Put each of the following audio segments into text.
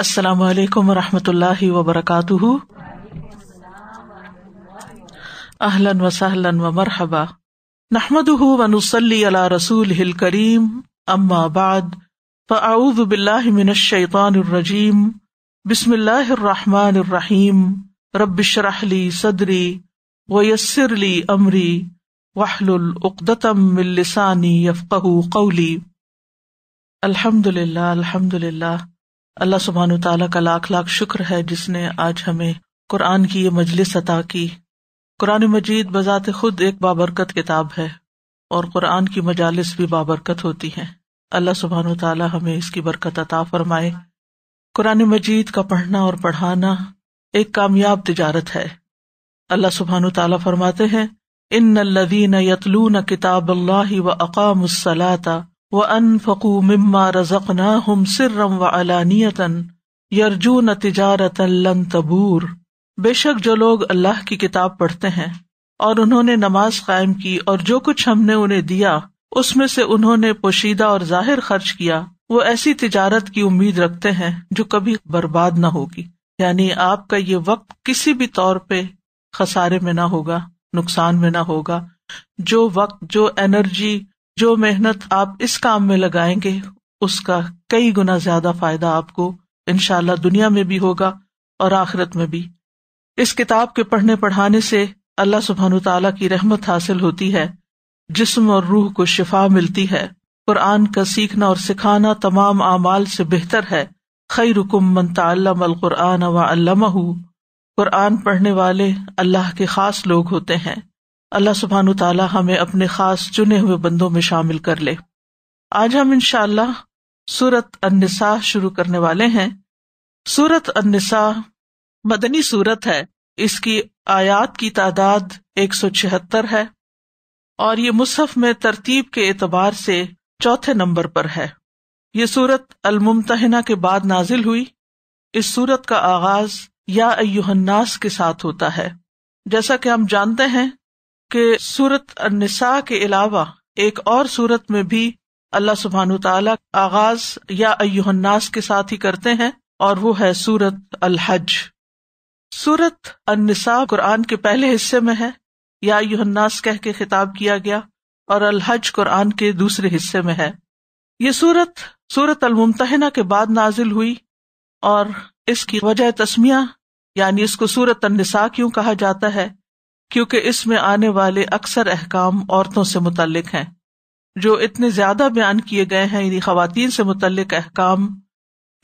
अस्सलाम वालेकुम रहमतुल्लाहि व बरकातुहू अहलन व सहलन व मरहबा नहमदुहु व नुसल्ली अला रसूलिहिल करीम अम्मा बाद फअऊदु बिल्लाहि मिनश शैतानिर रजीम बिस्मिल्लाहिर रहमानिर रहीम रब्बिश रहली सदरी व यस्सिर ली अमरी वहलुल उक्दतम मिन लिसानी यफकहू कौली अल्हम्दुलिल्लाह अल्हम्दुलिल्लाह अल्लाह सुबहान तला का लाख लाख शुक्र है जिसने आज हमें कुरान की ये मजलिस अता की कुरान मजीद बजात खुद एक बाबरकत किताब है और कुरान की मजालस भी बाबरकत होती है अल्लाह सुबहान तला हमें इसकी बरकत अता फरमाए कुरान मजीद का पढ़ना और पढ़ाना एक कामयाब तजारत है अल्लाह सुबहान तला फरमाते हैं इन न यतलू न किताब अल्लाह व अकाम व अन अनफकू मिम्मा रजकना हम सिर्रम व अलानियतन यरजून तिजारत लन तबूर बेशक जो लोग अल्लाह की किताब पढ़ते हैं और उन्होंने नमाज कायम की और जो कुछ हमने उन्हें दिया उसमें से उन्होंने पोशीदा और जाहिर खर्च किया वो ऐसी तिजारत की उम्मीद रखते हैं जो कभी बर्बाद न होगी यानी आपका ये वक्त किसी भी तौर पे खसारे में न होगा नुकसान में न होगा जो वक्त जो एनर्जी जो मेहनत आप इस काम में लगाएंगे उसका कई गुना ज्यादा फायदा आपको इनशाला दुनिया में भी होगा और आखिरत में भी इस किताब के पढ़ने पढ़ाने से अल्लाह सुबहान तला की रहमत हासिल होती है जिसम और रूह को शिफा मिलती है कुरान का सीखना और सिखाना तमाम आमाल से बेहतर है खई रुकुम मनता तल्लमकुरान व कुरान पढ़ने वाले अल्लाह के खास लोग होते हैं अल्लाह सुबहान तला हमें अपने खास चुने हुए बंदों में शामिल कर ले आज हम इनशाला सूरत अन्नसा शुरू करने वाले हैं सूरत अन्नसा मदनी सूरत है इसकी आयात की तादाद एक सौ छिहत्तर है और ये मुसहफ में तरतीब के एतबार से चौथे नंबर पर है ये सूरत अलमुमतना के बाद नाजिल हुई इस सूरत का आगाज या अयुहन्नास के साथ होता है जैसा कि हम जानते हैं कि सूरत निसा के अलावा एक और सूरत में भी अल्लाह सुबहान तला आगाज या अयुहन्नास के साथ ही करते हैं और वो है सूरत अल हज सूरत अन्निसा कुरान के पहले हिस्से में है या युहन्नास कह के खिताब किया गया और अल हज कुरान के दूसरे हिस्से में है ये सूरत सूरत अलमुमतना के बाद नाजिल हुई और इसकी वजह तस्मिया यानी इसको सूरत अन्निसा क्यों कहा जाता है क्योंकि इसमें आने वाले अक्सर अहकाम औरतों से मुतलक हैं जो इतने ज्यादा बयान किए गए हैं यानी खातन से मुतलक अहकाम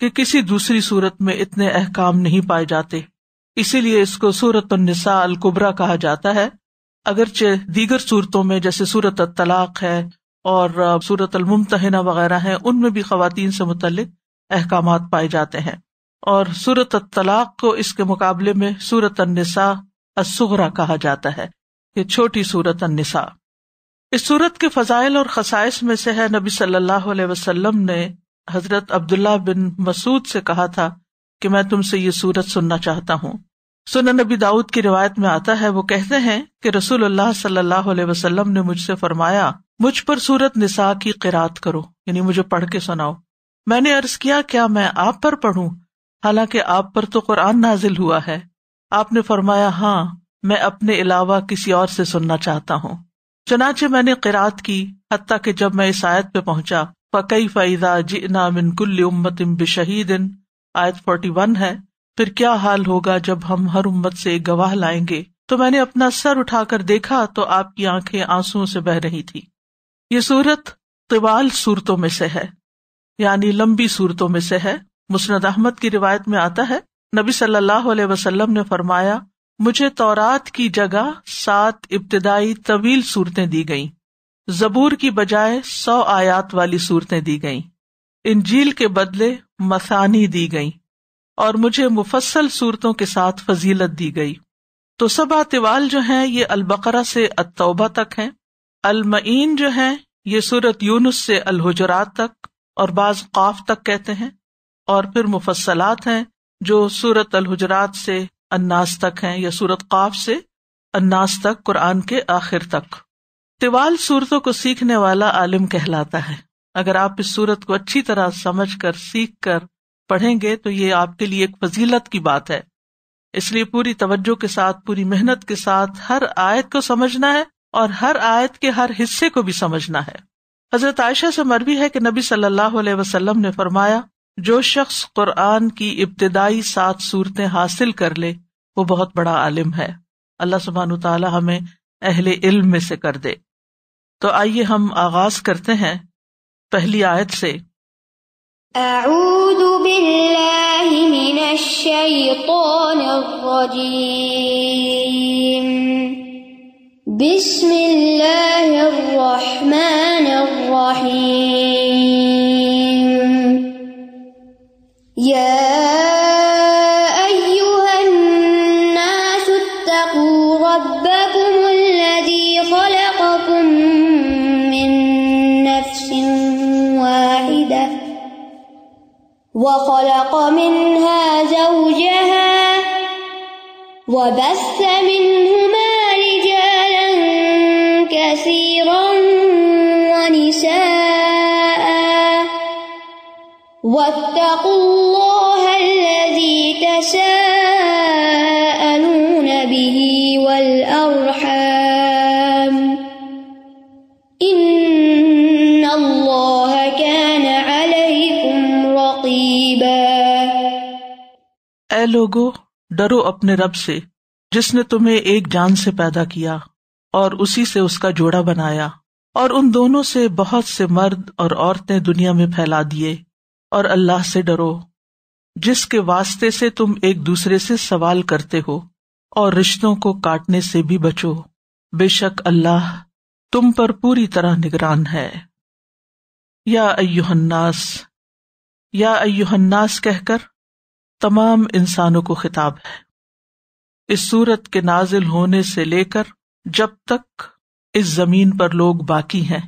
कि किसी दूसरी सूरत में इतने अहकाम नहीं पाए जाते इसीलिए इसको सूरत निसा अलकुबरा कहा जाता है अगरचे दीगर सूरतों में जैसे सूरत तलाक है और सूरत अलमुमतना वगैरह है उनमें भी खातन से मुतलक अहकाम पाए जाते हैं और सूरत तलाक को इसके मुकाबले में सूरत निसा असुहरा कहा जाता है ये छोटी सूरत अन्निसा इस सूरत के फजाइल और खसाइस में से है नबी सल्लल्लाहु अलैहि वसल्लम ने हजरत अब्दुल्ला बिन मसूद से कहा था कि मैं तुमसे ये सूरत सुनना चाहता हूँ सुन नबी दाऊद की रिवायत में आता है वो कहते हैं कि रसूल सल्लल्लाहु अलैहि वसल्लम ने मुझसे फरमाया मुझ पर सूरत निसा की किरात करो यानी मुझे पढ़ के सुनाओ मैंने अर्ज किया क्या मैं आप पर पढ़ू हालांकि आप पर तो कुरान नाजिल हुआ है आपने फरमाया हाँ मैं अपने अलावा किसी और से सुनना चाहता हूँ चनाचे मैंने किरात की हती कि जब मैं इस आयत पे पहुंचा फ़कई फ़ैज़ा जिना मिनकुल उम्मतिम बिशहीदिन आयत फोर्टी वन है फिर क्या हाल होगा जब हम हर उम्मत से एक गवाह लाएंगे तो मैंने अपना सर उठाकर देखा तो आपकी आंखें आंसुओं से बह रही थी ये सूरत तिवाल सूरतों में से है यानी लंबी सूरतों में से है मुस्नद अहमद की रिवायत में आता है नबी सल्लल्लाहु अलैहि वसल्लम ने फरमाया मुझे तौरात की जगह सात इब्तदाई तवील सूरतें दी गईं, जबूर की बजाय सौ आयात वाली सूरतें दी गईं, इंजील के बदले मसानी दी गईं, और मुझे मुफस्सल सूरतों के साथ फजीलत दी गई तो सबा तिवाल जो हैं ये अलबकरा से अतौबा तक हैं अलमईन जो हैं ये सूरत यूनुस से अलहजरात तक और बाज काफ तक कहते हैं और फिर मुफसलात हैं जो सूरत हजरात से अन्नास तक है या सूरत काफ से अन्नास तक कुरान के आखिर तक तिवाल सूरतों को सीखने वाला आलिम कहलाता है अगर आप इस सूरत को अच्छी तरह समझ कर सीख कर पढ़ेंगे तो ये आपके लिए एक फजीलत की बात है इसलिए पूरी तवज्जो के साथ पूरी मेहनत के साथ हर आयत को समझना है और हर आयत के हर हिस्से को भी समझना है हजरत आयशा से मरवी है कि नबी सल्लल्लाहु अलैहि वसल्लम ने फरमाया जो शख्स कुरान की इब्तदाई सात सूरतें हासिल कर ले वो बहुत बड़ा आलिम है अल्लाह सुबहान तला हमें अहले इल्म में से कर दे तो आइए हम आगाज करते हैं पहली आयत से बिस्मिल्लाहिर्रहमानिर्रहीम يا أيها الناس اتقوا ربكم الذي خلقكم من نفس واحدة وخلق منها زوجها وبث منها واتقوا الله डरो अपने रब से जिसने तुम्हें एक जान से पैदा किया और उसी से उसका जोड़ा बनाया और उन दोनों से बहुत से मर्द और औरतें दुनिया में फैला दिए और अल्लाह से डरो जिसके वास्ते से तुम एक दूसरे से सवाल करते हो और रिश्तों को काटने से भी बचो बेशक अल्लाह तुम पर पूरी तरह निगरान है या अयुहन्नास या अयुहन्नास कहकर तमाम इंसानों को खिताब है इस सूरत के नाजिल होने से लेकर जब तक इस जमीन पर लोग बाकी हैं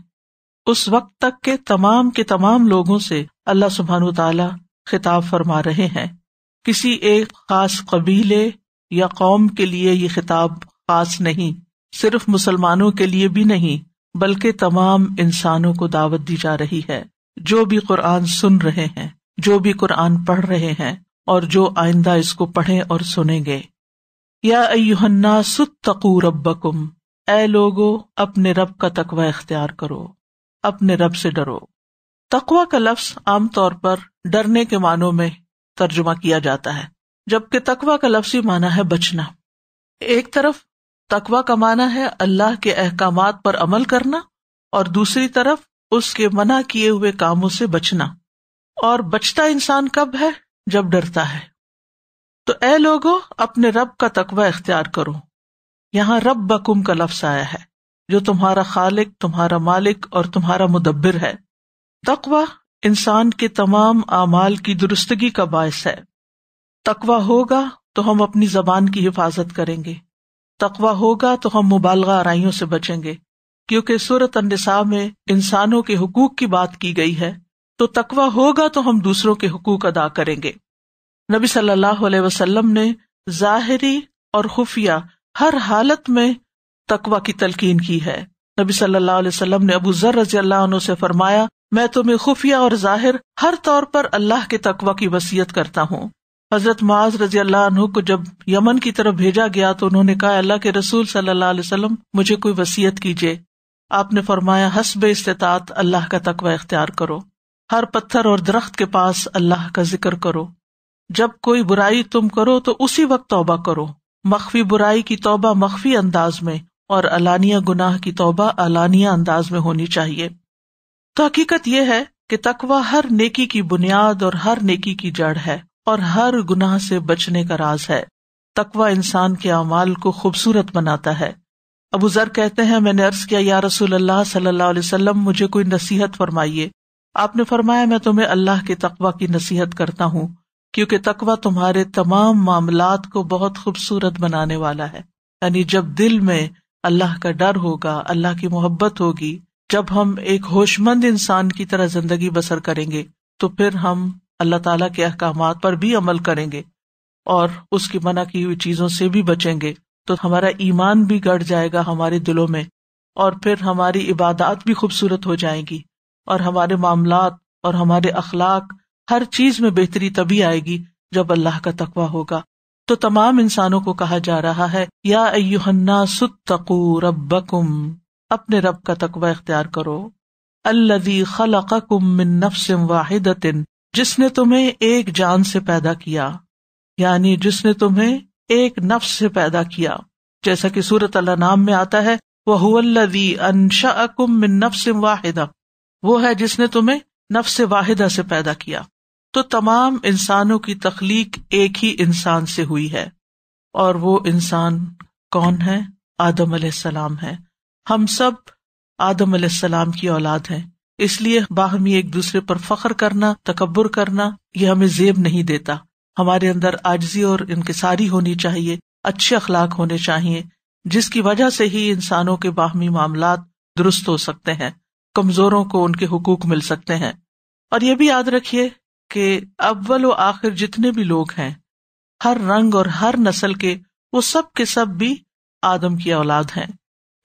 उस वक्त तक के तमाम के तमाम लोगों से अल्लाह सुबहान तला खिताब फरमा रहे हैं किसी एक खास कबीले या कौम के लिए ये खिताब खास नहीं सिर्फ मुसलमानों के लिए भी नहीं बल्कि तमाम इंसानों को दावत दी जा रही है जो भी कुरान सुन रहे हैं जो भी कुरान पढ़ रहे हैं और जो आइंदा इसको पढ़े और सुनेंगे या अयुहन्ना सुतकू रबकुम ए लोगो अपने रब का तकवा इख्तियार करो अपने रब से डरो तकवा का लफ्स आमतौर पर डरने के मानों में तर्जुमा किया जाता है जबकि तकवा का लफ्स ही माना है बचना एक तरफ तकवा का माना है अल्लाह के अहकाम पर अमल करना और दूसरी तरफ उसके मना किए हुए कामों से बचना और बचता इंसान कब है जब डरता है तो ए लोगो अपने रब का तकवा इख्तियार करो यहां रब बकुम का लफ्स आया है जो तुम्हारा खालिक तुम्हारा मालिक और तुम्हारा मुदब्बिर है तकवा इंसान के तमाम अमाल की दुरुस्तगी का बायस है तकवा होगा तो हम अपनी जबान की हिफाजत करेंगे तकवा होगा तो हम मुबालगा आरइयों से बचेंगे क्योंकि सूरत अनसा में इंसानों के हकूक की बात की गई है तो तकवा होगा तो हम दूसरों के हकूक अदा करेंगे नबी सल्लल्लाहु अलैहि वसल्लम ने जाहिरी और खुफिया हर हालत में तकवा की तलकीन की है नबी सल्लल्लाहु अलैहि वसल्लम ने अबू जर रजी अल्लाह से फरमाया मैं तुम्हें खुफिया और जाहिर हर तौर पर अल्लाह के तकवा की वसीयत करता हूँ हजरत माज रजी अल्लाह को जब यमन की तरफ भेजा गया तो उन्होंने कहा अल्लाह के रसूल सल्लल्लाहु मुझे कोई वसीयत कीजिए आपने फरमाया हसब इस्तात अल्लाह का तकवा इख्तियार करो हर पत्थर और दरख्त के पास अल्लाह का जिक्र करो जब कोई बुराई तुम करो तो उसी वक्त तोबा करो मखफी बुराई की तोबा मखफ़ी अंदाज में और अलानिया गुनाह की तोबा अलानिया अंदाज में होनी चाहिए तो हकीकत यह है कि तकवा हर नेकी की बुनियाद और हर नेकी की जड़ है और हर गुनाह से बचने का राज है तकवा इंसान के अमाल को खूबसूरत बनाता है अबू जर कहते हैं मैंने अर्ज किया या रसूल अल्लाह सल्लल्लाहु अलैहि वसल्लम मुझे कोई नसीहत फरमाइए आपने फरमाया मैं तुम्हें अल्लाह के तकवा की नसीहत करता हूँ क्योंकि तकवा तुम्हारे तमाम मामलात को बहुत खूबसूरत बनाने वाला है यानी जब दिल में अल्लाह का डर होगा अल्लाह की मोहब्बत होगी जब हम एक होशमंद इंसान की तरह जिंदगी बसर करेंगे तो फिर हम अल्लाह ताला के अहकाम पर भी अमल करेंगे और उसकी मना की हुई चीजों से भी बचेंगे तो हमारा ईमान भी गढ़ जाएगा हमारे दिलों में और फिर हमारी इबादत भी खूबसूरत हो जाएगी और हमारे मामला और हमारे अखलाक हर चीज में बेहतरी तभी आएगी जब अल्लाह का तकवा होगा तो तमाम इंसानों को कहा जा रहा है या अयुहन्ना सुतकू रबकुम अपने रब का तकवा इख्तियार करो अल्लवी खलकुम मिन नफ्सिम वाहिदतिन जिसने तुम्हें एक जान से पैदा किया यानी जिसने तुम्हें एक नफ्स से पैदा किया जैसा कि सूरत अल्लाह नाम में आता है वह हुल्लवी अनशाकुम मिन नफ्सिम वाहिदा वो है जिसने तुम्हें नफ्स वाहिदा से पैदा किया तो तमाम इंसानों की तखलीक एक ही इंसान से हुई है और वो इंसान कौन है आदम सलाम है हम सब आदम सलाम की औलाद है इसलिए बाहमी एक दूसरे पर फख्र करना तकबर करना यह हमें जेब नहीं देता हमारे अंदर आजजी और इंकसारी होनी चाहिए अच्छे अखलाक होने चाहिए जिसकी वजह से ही इंसानों के बाहमी मामला दुरुस्त हो सकते हैं कमजोरों को उनके हकूक मिल सकते हैं और यह भी याद रखिए कि अव्वल व आखिर जितने भी लोग हैं हर रंग और हर नस्ल के वो सब के सब भी आदम की औलाद हैं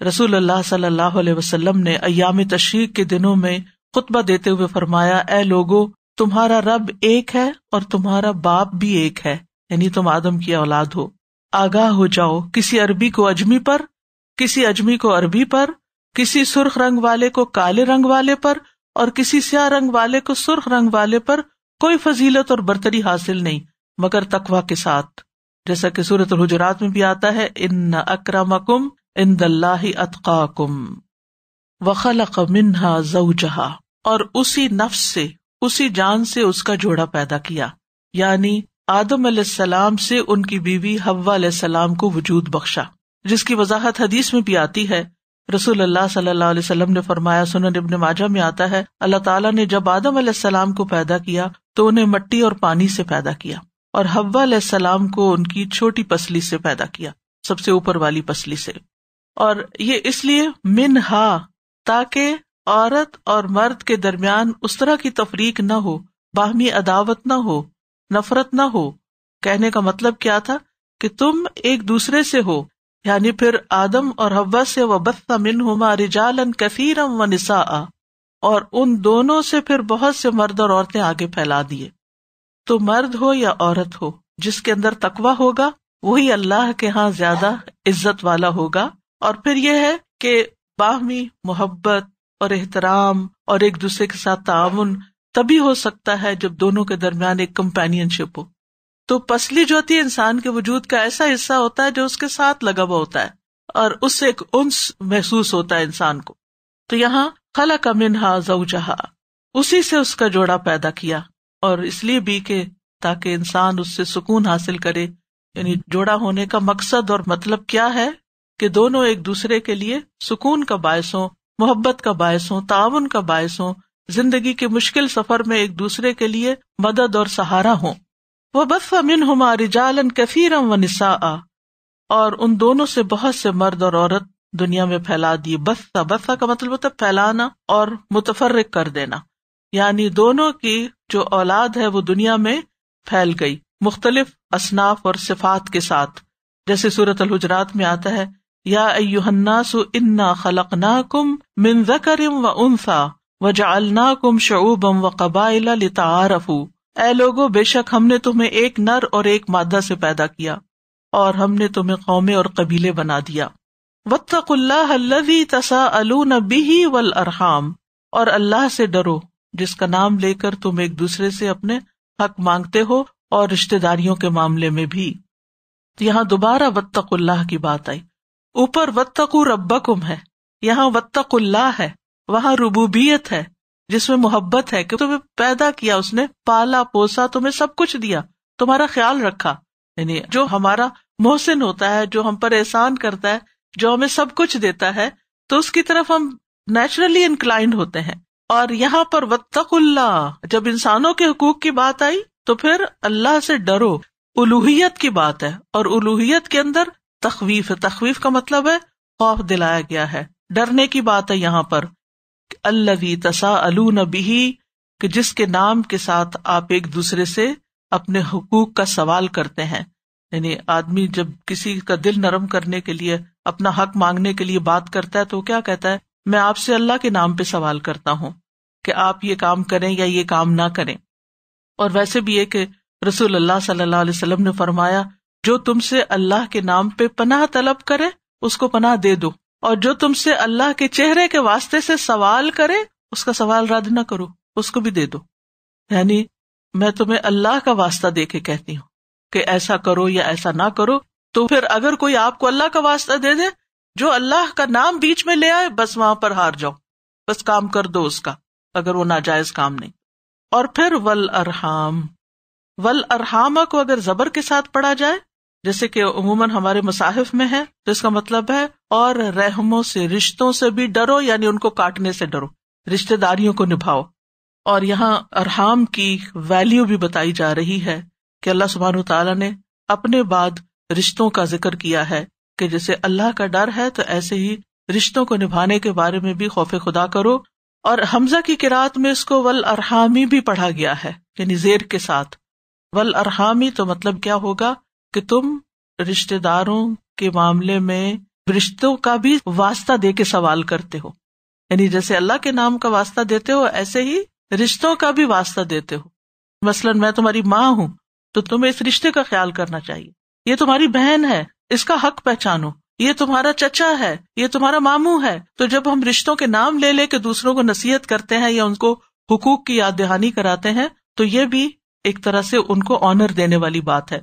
रसूल अल्लाह सल्लल्लाहु अलैहि वसल्लम ने अयाम तशरीक के दिनों में खुतबा देते हुए फरमाया ए लोगो तुम्हारा रब एक है और तुम्हारा बाप भी एक है यानी तुम आदम की औलाद हो आगाह हो जाओ किसी अरबी को अजमी पर किसी अजमी को अरबी पर किसी सुर्ख रंग वाले को काले रंग वाले पर और किसी स्या रंग वाले को सुर्ख रंग वाले पर कोई फजीलत और बर्तरी हासिल नहीं मगर तकवा के साथ जैसा कि सूरत हुजरात में भी आता है इन अक्रमकुम इंदल्लाही अतकाकुम वखलक मिन्हा जहा और उसी नफ्स से उसी जान से उसका जोड़ा पैदा किया यानी आदम सलाम से उनकी बीवी हवा सलाम को वजूद बख्शा जिसकी वजाहत हदीस में भी आती है रसूल अल्लाह सल्लल्लाहु अलैहि वसल्लम ने फरमाया सुनन इब्न माजा में आता है अल्लाह ताला ने जब आदम सलाम को पैदा किया तो उन्हें मट्टी और पानी से पैदा किया और हवा सलाम को उनकी छोटी पसली से पैदा किया सबसे ऊपर वाली पसली से और ये इसलिए मिन हा ताकि औरत और मर्द के दरमियान उस तरह की तफरीक न हो बाहमी अदावत न हो नफरत न हो कहने का मतलब क्या था कि तुम एक दूसरे से हो यानी फिर आदम और हवा से व बस्ता मिन हुमा रिजालन कसीरम व निसा और उन दोनों से फिर बहुत से मर्द और औरतें आगे फैला दिए तो मर्द हो या औरत हो जिसके अंदर तकवा होगा वही अल्लाह के यहाँ ज्यादा इज्जत वाला होगा और फिर यह है कि बाहमी मोहब्बत और एहतराम और एक दूसरे के साथ ताउन तभी हो सकता है जब दोनों के दरमियान एक कंपेनियनशिप हो तो पसली जो होती है इंसान के वजूद का ऐसा हिस्सा होता है जो उसके साथ लगा हुआ होता है और उससे एक उन्स महसूस होता है इंसान को तो यहाँ खला का मिनहा जऊजहा उसी से उसका जोड़ा पैदा किया और इसलिए भी के ताकि इंसान उससे सुकून हासिल करे यानी जोड़ा होने का मकसद और मतलब क्या है कि दोनों एक दूसरे के लिए सुकून का बायस हो मोहब्बत का बायस हो ताउन का बायस हो जिंदगी के मुश्किल सफर में एक दूसरे के लिए मदद और सहारा हो वह बफ अमिन हमा जालन कफीरम व निसा और उन दोनों से बहुत से मर्द और औरत दुनिया में फैला दिए बस्ता बस्ता का मतलब होता है फैलाना और मुतफरक कर देना यानी दोनों की जो औलाद है वो दुनिया में फैल गई मुख्तलिफ असनाफ और सिफात के साथ जैसे सूरत अलहुजरात में आता है या अयुहन्नासु इन्ना खलकनाकुम मिन जकरिम व उनसा व जालनाकुम शऊबम व कबाइला लितारफू ए लोगो बेशक हमने तुम्हे एक नर और एक मादा से पैदा किया और हमने तुम्हे कौमे और कबीले बना दिया वत्तकुल्लाजी तसा अलू नबी वल अरहाम और अल्लाह से डरो जिसका नाम लेकर तुम एक दूसरे से अपने हक मांगते हो और रिश्तेदारियों के मामले में भी यहाँ दोबारा वत्तकुल्लाह की बात आई ऊपर वत्तकु रब्बकुम है यहाँ वत्तकुल्ला है वहाँ रुबूबियत है जिसमें मोहब्बत है कि तुम्हें पैदा किया उसने पाला पोसा तुम्हें सब कुछ दिया तुम्हारा ख्याल रखा यानी जो हमारा मोहसिन होता है जो हम पर एहसान करता है जो हमें सब कुछ देता है तो उसकी तरफ हम नेचुरली इंक्लाइंड होते हैं और यहाँ पर वत्तकुल्ला जब इंसानों के हकूक की बात आई तो फिर अल्लाह से डरो उलूहियत की बात है और उलूहियत के अंदर तखवीफ है तखवीफ का मतलब है खौफ दिलाया गया है डरने की बात है यहाँ पर अल्लवी तसा अलू नबी कि जिसके नाम के साथ आप एक दूसरे से अपने हकूक का सवाल करते हैं यानी आदमी जब किसी का दिल नरम करने के लिए अपना हक मांगने के लिए बात करता है तो क्या कहता है मैं आपसे अल्लाह के नाम पे सवाल करता हूँ कि आप ये काम करें या ये काम ना करें और वैसे भी ये कि रसूल अल्लाह सल्लल्लाहु अलैहि वसल्लम ने फरमाया जो तुमसे अल्लाह के नाम पे पनाह तलब करे उसको पनाह दे दो और जो तुमसे अल्लाह के चेहरे के वास्ते से सवाल करे उसका सवाल रद्द ना करो उसको भी दे दो यानी मैं तुम्हें अल्लाह का वास्ता दे के कहती हूँ कि ऐसा करो या ऐसा ना करो तो फिर अगर कोई आपको अल्लाह का वास्ता दे दे जो अल्लाह का नाम बीच में ले आए बस वहां पर हार जाओ बस काम कर दो उसका अगर वो नाजायज काम नहीं और फिर वल अरहाम वल अरहामा को अगर जबर के साथ पढ़ा जाए जैसे कि उमूमन हमारे मुसाहिफ में है तो इसका मतलब है और रहमों से रिश्तों से भी डरो यानी उनको काटने से डरो रिश्तेदारियों को निभाओ और यहाँ अरहाम की वैल्यू भी बताई जा रही है कि अल्लाह सुबहान तला ने अपने बाद रिश्तों का जिक्र किया है कि जैसे अल्लाह का डर है तो ऐसे ही रिश्तों को निभाने के बारे में भी खौफ खुदा करो और हमजा की किरात में इसको वल अरहामी भी पढ़ा गया है यानी जेर के साथ वल अरहामी तो मतलब क्या होगा कि तुम रिश्तेदारों के मामले में रिश्तों का भी वास्ता दे के सवाल करते हो यानी जैसे अल्लाह के नाम का वास्ता देते हो ऐसे ही रिश्तों का भी वास्ता देते हो मसलन मैं तुम्हारी माँ हूं तो तुम्हें इस रिश्ते का ख्याल करना चाहिए ये तुम्हारी बहन है इसका हक पहचानो ये तुम्हारा चचा है ये तुम्हारा मामू है तो जब हम रिश्तों के नाम ले लेके दूसरों को नसीहत करते हैं या उनको हुकूक की याद दहानी कराते हैं तो ये भी एक तरह से उनको ऑनर देने वाली बात है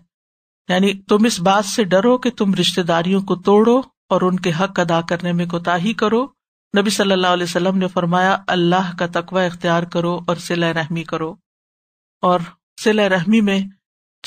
यानी तुम इस बात से डरो कि तुम रिश्तेदारियों को तोड़ो और उनके हक अदा करने में कोताही करो नबी सल्लल्लाहु अलैहि वसल्लम ने फरमाया अल्लाह का तकवा इख्तियार करो और सिला रहमी करो और सिला रहमी में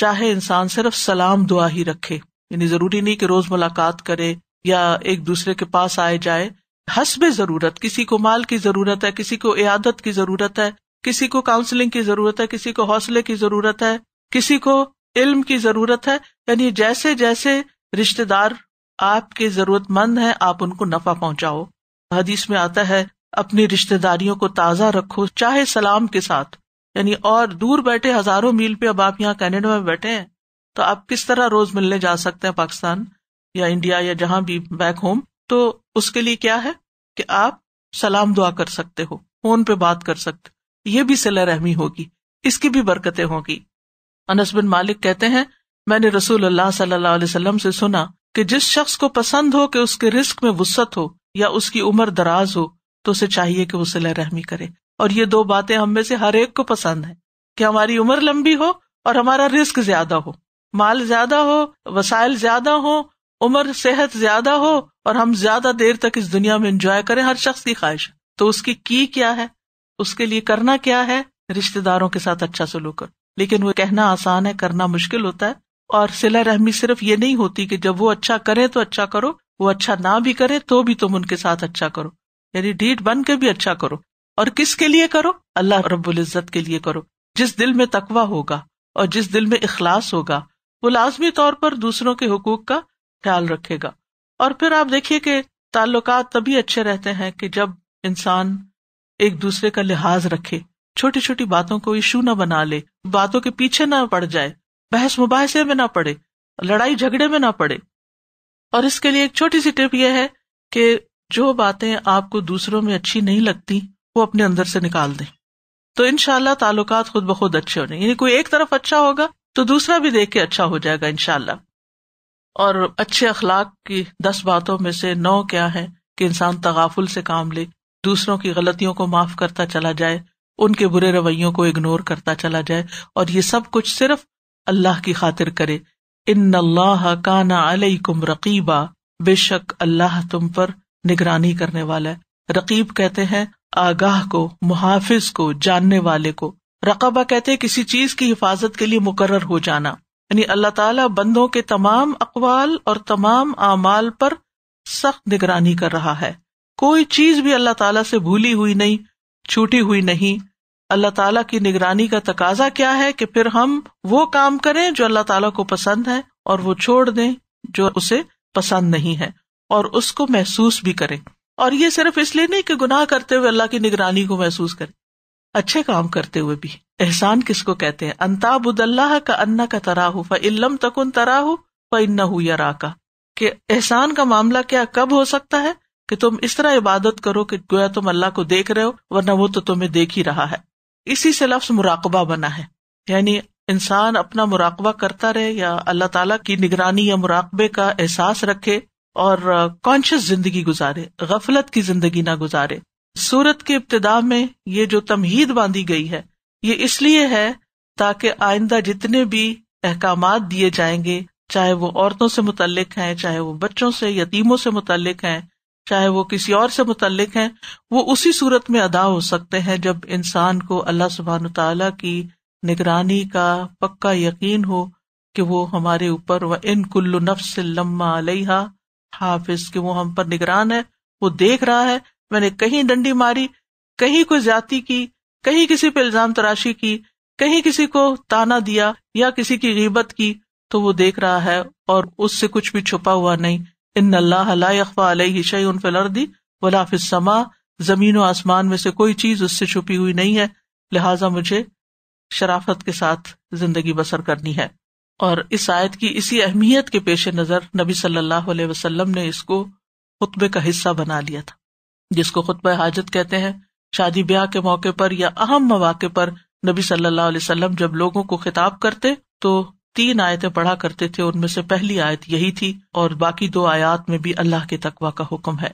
चाहे इंसान सिर्फ सलाम दुआ ही रखे यानी जरूरी नहीं कि रोज मुलाकात करे या एक दूसरे के पास आए जाए हसब जरूरत किसी को माल की जरूरत है किसी को इयादत की जरूरत है किसी को काउंसलिंग की जरूरत है किसी को हौसले की जरूरत है किसी को इल्म की जरूरत है यानी जैसे जैसे रिश्तेदार आपके जरूरतमंद हैं आप उनको नफा पहुंचाओ हदीस में आता है अपनी रिश्तेदारियों को ताजा रखो चाहे सलाम के साथ यानी और दूर बैठे हजारों मील पे अब आप यहाँ कैनेडा में बैठे हैं तो आप किस तरह रोज मिलने जा सकते हैं पाकिस्तान या इंडिया या जहां भी बैक होम तो उसके लिए क्या है कि आप सलाम दुआ कर सकते हो फोन पे बात कर सकते हो ये भी सिला रहमी होगी इसकी भी बरकतें होगी अनस बिन मालिक कहते हैं मैंने रसूल अल्लाह सल्लल्लाहु अलैहि वसल्लम से सुना कि जिस शख्स को पसंद हो कि उसके रिस्क में वसत हो या उसकी उम्र दराज हो तो उसे चाहिए कि वो सिला रहमी करे और ये दो बातें हम में से हर एक को पसंद है कि हमारी उम्र लंबी हो और हमारा रिस्क ज्यादा हो माल ज्यादा हो वसाइल ज्यादा हो उम्र सेहत ज्यादा हो और हम ज्यादा देर तक इस दुनिया में इंजॉय करें हर शख्स की ख्वाहिश तो उसकी की क्या है उसके लिए करना क्या है रिश्तेदारों के साथ अच्छा सलूक लेकिन वो कहना आसान है करना मुश्किल होता है और सिला रहमी सिर्फ ये नहीं होती कि जब वो अच्छा करे तो अच्छा करो वो अच्छा ना भी करे तो भी तुम उनके साथ अच्छा करो यानी डीट बन के भी अच्छा करो और किसके लिए करो अल्लाह रब्बुल इज्जत के लिए करो जिस दिल में तकवा होगा और जिस दिल में इखलास होगा वो लाजमी तौर पर दूसरों के हकूक का ख्याल रखेगा और फिर आप देखिए कि ताल्लुकात तभी अच्छे रहते हैं कि जब इंसान एक दूसरे का लिहाज रखे छोटी छोटी बातों को इशू ना बना ले बातों के पीछे ना पड़ जाए बहस मुबाहसे में ना पड़े लड़ाई झगड़े में ना पड़े और इसके लिए एक छोटी सी टिप यह है कि जो बातें आपको दूसरों में अच्छी नहीं लगती वो अपने अंदर से निकाल दें तो इनशाला ताल्लुकात खुद ब खुद अच्छे होने यानी कोई एक तरफ अच्छा होगा तो दूसरा भी देख के अच्छा हो जाएगा इनशाला और अच्छे अखलाक की दस बातों में से नौ क्या है कि इंसान तगाफुल से काम ले दूसरों की गलतियों को माफ करता चला जाए उनके बुरे रवैयों को इग्नोर करता चला जाए और ये सब कुछ सिर्फ अल्लाह की खातिर करे इन अल्लाह काना कुम रकीबा बेशक अल्लाह तुम पर निगरानी करने वाला है रकीब कहते हैं आगाह को मुहाफिज को जानने वाले को रकबा कहते हैं किसी चीज की हिफाजत के लिए मुकर हो जाना यानी अल्लाह तला बंदों के तमाम अकवाल और तमाम अमाल पर सख्त निगरानी कर रहा है कोई चीज भी अल्लाह तला से भूली हुई नहीं छूटी हुई नहीं अल्लाह ताला की निगरानी का तकाजा क्या है कि फिर हम वो काम करें जो अल्लाह ताला को पसंद है और वो छोड़ दें जो उसे पसंद नहीं है और उसको महसूस भी करें और ये सिर्फ इसलिए नहीं कि गुनाह करते हुए अल्लाह की निगरानी को महसूस करें अच्छे काम करते हुए भी एहसान किसको कहते हैं अंताबुदल्लाह का अन्ना का तरा तराहू इल्लम तकुन तराहू फन्ना या राका कि एहसान का मामला क्या कब हो सकता है कि तुम इस तरह इबादत करो कि गोया तुम अल्लाह को देख रहे हो वरना वो तो तुम्हें देख ही रहा है इसी से लफ्ज मुराकबा बना है यानी इंसान अपना मुराकबा करता रहे या अल्लाह ताला की निगरानी या मुराकबे का एहसास रखे और कॉन्शियस जिंदगी गुजारे गफलत की जिंदगी ना गुजारे सूरत के इब्तदा में ये जो तमहीद बांधी गई है ये इसलिए है ताकि आइंदा जितने भी अहकाम दिए जाएंगे चाहे वो औरतों से मुतलक है चाहे वो बच्चों से यतीमों से मुतलक है चाहे वो किसी और से मुतलक हैं वो उसी सूरत में अदा हो सकते हैं जब इंसान को अल्लाह सुबहान तला की निगरानी का पक्का यकीन हो कि वो हमारे ऊपर व इन कुल्लु नफ्स लम्मा अलहा हाफिज कि वो हम पर निगरान है वो देख रहा है मैंने कहीं डंडी मारी कहीं कोई ज्यादा की कहीं किसी पर इल्जाम तराशी की कहीं किसी को ताना दिया या किसी की गिबत की तो वो देख रहा है और उससे कुछ भी छुपा हुआ नहीं इन अल्लाह यकफा अलही शई उन फिलर्दी वलाफिसमा जमीन व आसमान में से कोई चीज उससे छुपी हुई नहीं है लिहाजा मुझे शराफत के साथ जिंदगी बसर करनी है और इस आयत की इसी अहमियत के पेश नज़र नबी सल्लल्लाहु अलैहि वसल्लम ने इसको खुतबे का हिस्सा बना लिया था जिसको खुतब हाजत कहते हैं शादी ब्याह के मौके पर या अहम मौके पर नबी सल्लल्लाहु अलैहि वसल्लम जब लोगों को खिताब करते तो तीन आयतें पढ़ा करते थे उनमें से पहली आयत यही थी और बाकी दो आयात में भी अल्लाह के तकवा का हुक्म है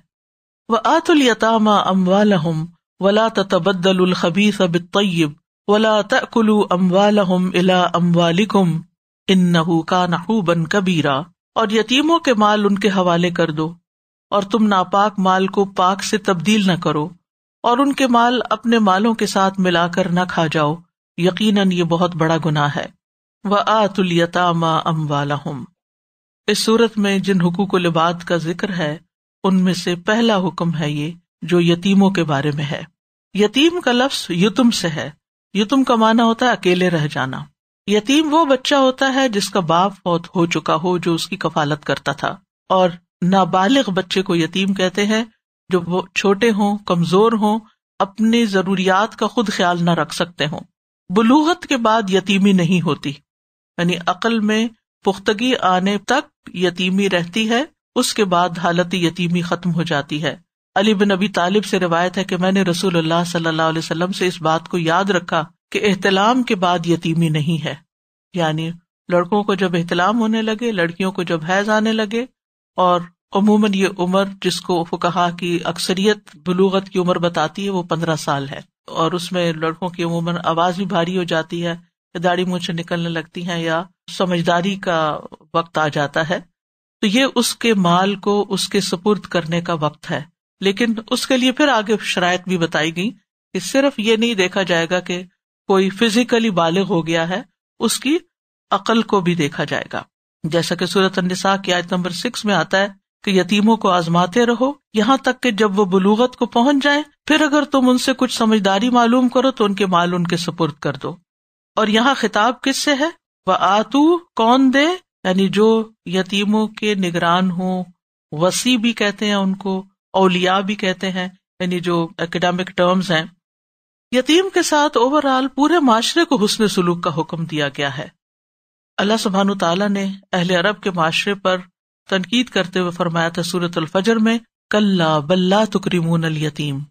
व आतुलतामा अम्वालहम वला तबदलखबीस अब तयब वला तकुलु अम्वालहम इला अम्वालिकुम इन्नहू का नहूबन कबीरा और यतीमों के माल उनके हवाले कर दो और तुम नापाक माल को पाक से तब्दील न करो और उनके माल अपने मालों के साथ मिलाकर न खा जाओ यकीनन ये बहुत बड़ा गुनाह है व आतुलयतामा अम वाला हम इस सूरत में जिन हुकूक लिबाद का जिक्र है उनमें से पहला हुक्म है ये जो यतीमों के बारे में है यतीम का लफ्स युतुम से है युतुम का माना होता है अकेले रह जाना यतीम वो बच्चा होता है जिसका बाप मौत हो चुका हो जो उसकी कफालत करता था और नाबालिग बच्चे को यतीम कहते हैं जो वो छोटे हों कमजोर हों अपनी जरूरियात का खुद ख्याल न रख सकते हों बुलूहत के बाद यतीमी नहीं होती यानी अकल में पुख्तगी आने तक यतीमी रहती है उसके बाद हालत यतीमी खत्म हो जाती है अली बिन अबी तालिब से रिवायत है कि मैंने रसूल सल्लल्लाहु अलैहि वसल्लम से इस बात को याद रखा कि एहतलाम के बाद यतीमी नहीं है यानी लड़कों को जब एहतलाम होने लगे लड़कियों को जब हैज आने लगे और अमूमन ये उम्र जिसको फुकाहा की अक्सरियत बलूगत की उम्र बताती है वो पंद्रह साल है और उसमें लड़कों की उमूमन आवाज भी भारी हो जाती है या दाढ़ी मुझे निकलने लगती हैं या समझदारी का वक्त आ जाता है तो ये उसके माल को उसके सुपुर्द करने का वक्त है लेकिन उसके लिए फिर आगे शरायत भी बताई गई कि सिर्फ ये नहीं देखा जाएगा कि कोई फिजिकली बालिग हो गया है उसकी अकल को भी देखा जाएगा जैसा कि सूरत अन्निसा की आयत नंबर सिक्स में आता है कि यतीमों को आजमाते रहो यहाँ तक कि जब वो बलूगत को पहुंच जाए फिर अगर तुम उनसे कुछ समझदारी मालूम करो तो उनके माल उनके सुपुर्द कर दो और यहाँ खिताब किस से है व आतू कौन दे यानी जो यतीमों के निगरान हो वसी भी कहते हैं उनको औलिया भी कहते हैं यानी जो एकेडमिक टर्म्स हैं यतीम के साथ ओवरऑल पूरे माशरे को हुसन सलूक का हुक्म दिया गया है अल्लाह सुबहान तला ने अहल अरब के माशरे पर तनकीद करते हुए फरमाया था सूरत अलफजर में कल्ला बल्ला तुकरीमून अल यतीम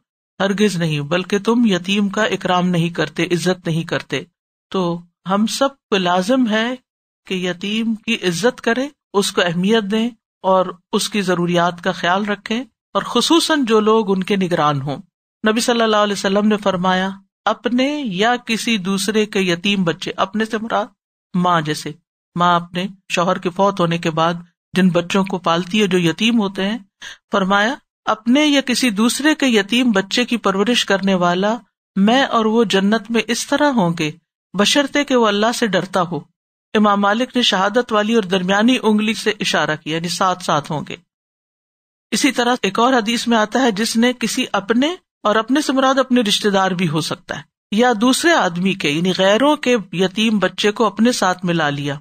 हरगिज नहीं बल्कि तुम यतीम का इकराम नहीं करते इज्जत नहीं करते तो हम सब को लाजम है कि यतीम की इज्जत करें उसको अहमियत दें और उसकी जरूरियात का ख्याल रखें और खसूस जो लोग उनके निगरान हों नबी सल्लल्लाहु अलैहि वसल्लम ने फरमाया अपने या किसी दूसरे के यतीम बच्चे अपने से मुराद माँ जैसे माँ अपने शोहर के फौत होने के बाद जिन बच्चों को पालती है जो यतीम होते हैं फरमाया अपने या किसी दूसरे के यतीम बच्चे की परवरिश करने वाला मैं और वो जन्नत में इस तरह होंगे बशर्ते कि वो अल्लाह से डरता हो इमाम मालिक ने शहादत वाली और दरमियानी उंगली से इशारा किया यानी साथ साथ होंगे इसी तरह एक और हदीस में आता है जिसने किसी अपने और अपने से मुराद अपने रिश्तेदार भी हो सकता है या दूसरे आदमी के यानी गैरों के यतीम बच्चे को अपने साथ मिला लिया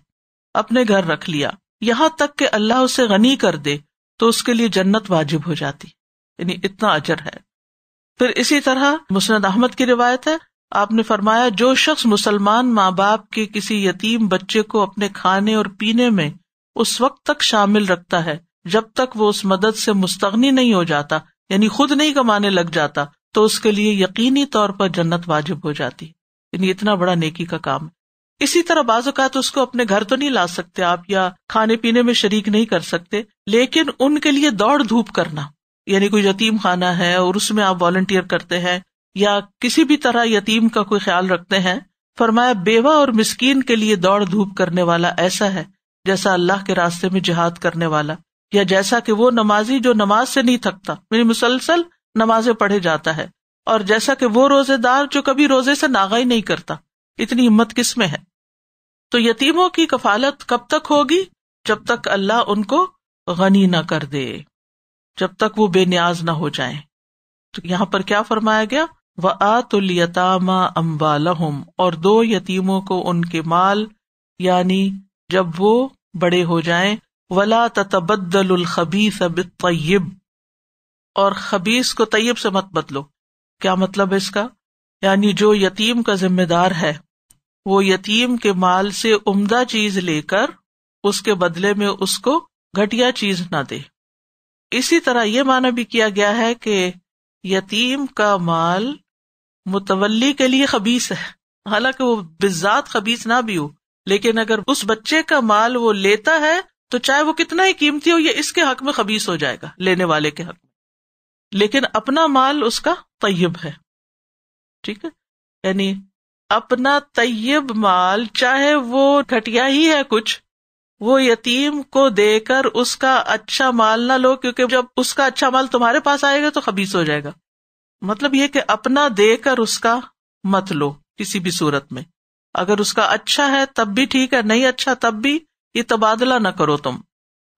अपने घर रख लिया यहां तक के अल्लाह उसे गनी कर दे तो उसके लिए जन्नत वाजिब हो जाती यानी इतना अजर है फिर इसी तरह मुस्नद अहमद की रिवायत है आपने फरमाया जो शख्स मुसलमान माँ बाप के किसी यतीम बच्चे को अपने खाने और पीने में उस वक्त तक शामिल रखता है जब तक वो उस मदद से मुस्तगनी नहीं हो जाता यानी खुद नहीं कमाने लग जाता तो उसके लिए यकीनी तौर पर जन्नत वाजिब हो जाती यानी इतना बड़ा नेकी का काम है इसी तरह बाजुकात उसको अपने घर तो नहीं ला सकते आप या खाने पीने में शरीक नहीं कर सकते लेकिन उनके लिए दौड़ धूप करना यानी कोई यतीम खाना है और उसमें आप वॉलंटियर करते हैं या किसी भी तरह यतीम का कोई ख्याल रखते हैं फरमाया बेवा और मिस्कीन के लिए दौड़ धूप करने वाला ऐसा है जैसा अल्लाह के रास्ते में जिहाद करने वाला या जैसा कि वो नमाजी जो नमाज से नहीं थकता मेरी मुसलसल नमाजे पढ़े जाता है और जैसा कि वो रोजेदार जो कभी रोजे से नागा ही नहीं करता इतनी हिम्मत किस में है तो यतीमों की कफालत कब तक होगी जब तक अल्लाह उनको गनी ना कर दे जब तक वो बेनियाज ना हो जाए तो यहां पर क्या फरमाया गया व आतुल आतुलयतामा अम्बालहम और दो यतीमों को उनके माल यानि जब वो बड़े हो जाए वला तबद्दल खबीस तय्यब और खबीस को तयब से मत बदलो क्या मतलब है इसका यानी जो यतीम का जिम्मेदार है वो यतीम के माल से उमदा चीज लेकर उसके बदले में उसको घटिया चीज ना दे इसी तरह ये माना भी किया गया है कि यतीम का माल मुतवली के लिए खबीस है हालांकि वो बिजात खबीस ना भी हो लेकिन अगर उस बच्चे का माल वो लेता है तो चाहे वो कितना ही कीमती हो ये इसके हक में खबीस हो जाएगा लेने वाले के हक में लेकिन अपना माल उसका तयब है ठीक है यानी अपना तयब माल चाहे वो घटिया ही है कुछ वो यतीम को देकर उसका अच्छा माल ना लो क्योंकि जब उसका अच्छा माल तुम्हारे पास आएगा तो खबीस हो जाएगा मतलब यह कि अपना देकर उसका मत लो किसी भी सूरत में अगर उसका अच्छा है तब भी ठीक है नहीं अच्छा तब भी ये तबादला ना करो तुम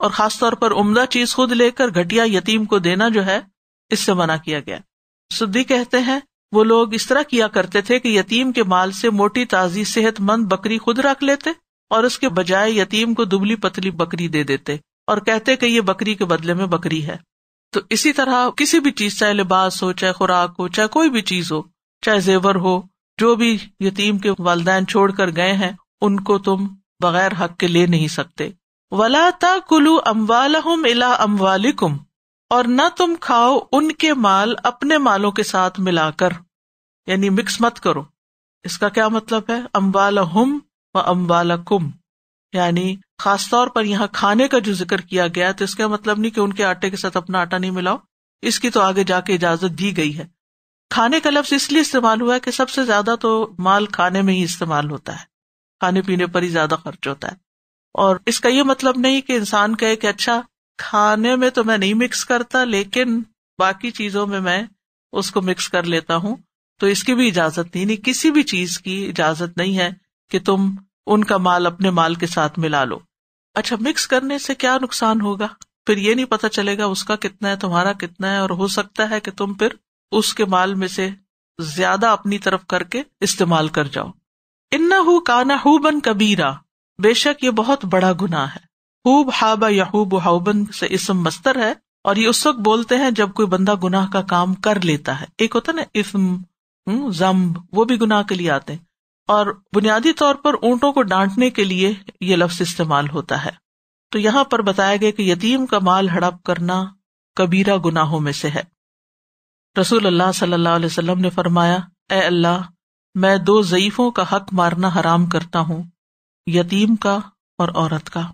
और खासतौर पर उमदा चीज खुद लेकर घटिया यतीम को देना जो है इससे मना किया गया सुद्दी कहते हैं वो लोग इस तरह किया करते थे कि यतीम के माल से मोटी ताजी सेहतमंद बकरी खुद रख लेते और उसके बजाय यतीम को दुबली पतली बकरी दे देते और कहते कि ये बकरी के बदले में बकरी है तो इसी तरह किसी भी चीज चाहे लिबास हो चाहे खुराक हो चाहे कोई भी चीज हो चाहे जेवर हो जो भी यतीम के वालदेन छोड़कर गए हैं उनको तुम बगैर हक के ले नहीं सकते वला कुलू अम्वालहुम इला अम्वालिकुम और न तुम खाओ उनके माल अपने मालों के साथ मिलाकर यानी मिक्स मत करो इसका क्या मतलब है अम्बालहुम व अम्बालकुम यानी खासतौर पर यहाँ खाने का जो जिक्र किया गया तो इसका मतलब नहीं कि उनके आटे के साथ अपना आटा नहीं मिलाओ इसकी तो आगे जाके इजाजत दी गई है खाने का लफ्ज इसलिए इस्तेमाल हुआ है कि सबसे ज्यादा तो माल खाने में ही इस्तेमाल होता है खाने पीने पर ही ज्यादा खर्च होता है और इसका ये मतलब नहीं कि इंसान कहे कि अच्छा खाने में तो मैं नहीं मिक्स करता लेकिन बाकी चीजों में मैं उसको मिक्स कर लेता हूं तो इसकी भी इजाजत नहीं, नहीं किसी भी चीज की इजाजत नहीं है कि तुम उनका माल अपने माल के साथ मिला लो अच्छा मिक्स करने से क्या नुकसान होगा फिर ये नहीं पता चलेगा उसका कितना है तुम्हारा कितना है और हो सकता है कि तुम फिर उसके माल में से ज्यादा अपनी तरफ करके इस्तेमाल कर जाओ इन्ना हु काना हूबन कबीरा बेशक ये बहुत बड़ा गुनाह है हूब हाबा याहूब हाउबन से इसम मस्तर है और ये उस वक्त बोलते हैं जब कोई बंदा गुनाह का काम कर लेता है एक होता ना इस्म हम्म, जम्ब वो भी गुनाह के लिए आते हैं और बुनियादी तौर पर ऊंटों को डांटने के लिए ये लफ्ज इस्तेमाल होता है तो यहां पर बताया गया कि यतीम का माल हड़प करना कबीरा गुनाहों में से है रसूल अल्लाह सल्लल्लाहु अलैहि वसल्लम ने फरमाया ए अल्लाह मैं दो जयीफों का हक मारना हराम करता हूं यतीम का और औरत का